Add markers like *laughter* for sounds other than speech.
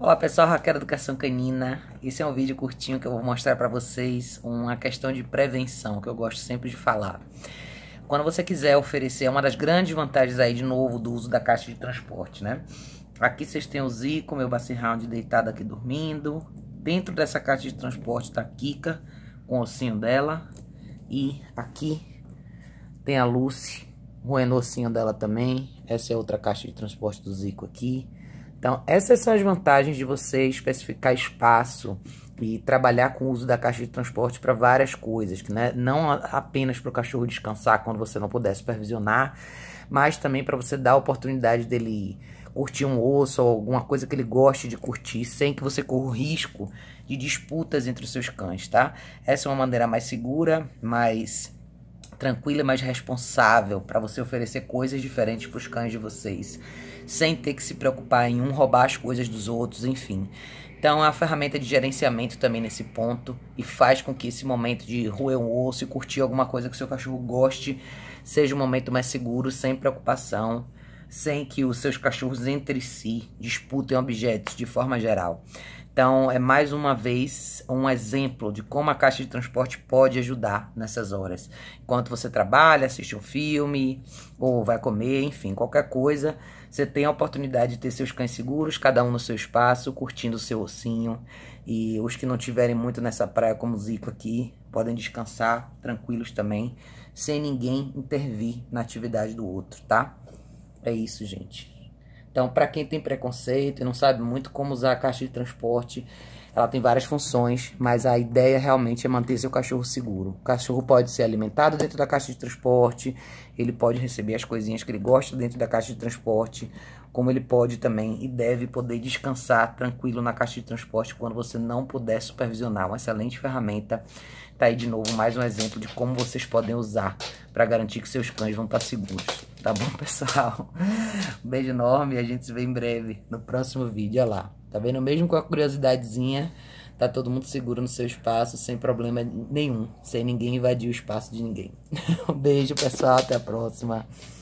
Olá pessoal, Raquel Educação Canina. Esse é um vídeo curtinho que eu vou mostrar para vocês uma questão de prevenção que eu gosto sempre de falar. Quando você quiser oferecer, é uma das grandes vantagens aí de novo do uso da caixa de transporte, né? Aqui vocês têm o Zico, meu Bassi Round deitado aqui dormindo. Dentro dessa caixa de transporte tá a Kika, com o ossinho dela. E aqui tem a Lucy, roendo o ossinho dela também. Essa é outra caixa de transporte do Zico aqui. Então, essas são as vantagens de você especificar espaço e trabalhar com o uso da caixa de transporte para várias coisas, né? não apenas para o cachorro descansar quando você não puder supervisionar, mas também para você dar a oportunidade dele curtir um osso ou alguma coisa que ele goste de curtir, sem que você corra o risco de disputas entre os seus cães, tá? Essa é uma maneira mais segura, mais tranquila e mais responsável para você oferecer coisas diferentes para os cães de vocês, sem ter que se preocupar em um roubar as coisas dos outros, enfim. Então é uma ferramenta de gerenciamento também nesse ponto e faz com que esse momento de roer um osso e curtir alguma coisa que o seu cachorro goste seja um momento mais seguro, sem preocupação sem que os seus cachorros entre si disputem objetos de forma geral. Então, é mais uma vez um exemplo de como a caixa de transporte pode ajudar nessas horas. Enquanto você trabalha, assiste um filme, ou vai comer, enfim, qualquer coisa, você tem a oportunidade de ter seus cães seguros, cada um no seu espaço, curtindo o seu ossinho. E os que não tiverem muito nessa praia, como o Zico aqui, podem descansar tranquilos também, sem ninguém intervir na atividade do outro, tá? É isso, gente. Então, para quem tem preconceito e não sabe muito como usar a caixa de transporte, ela tem várias funções, mas a ideia realmente é manter seu cachorro seguro. O cachorro pode ser alimentado dentro da caixa de transporte, ele pode receber as coisinhas que ele gosta dentro da caixa de transporte, como ele pode também e deve poder descansar tranquilo na caixa de transporte quando você não puder supervisionar. Uma excelente ferramenta. Tá aí de novo mais um exemplo de como vocês podem usar para garantir que seus cães vão estar tá seguros tá bom, *laughs* pessoal? Um beijo enorme e a gente se vê em breve no próximo vídeo, olha lá. Tá vendo? Mesmo com a curiosidadezinha, tá todo mundo seguro no seu espaço, sem problema nenhum, sem ninguém invadir o espaço de ninguém. *laughs* Um beijo, pessoal, até a próxima.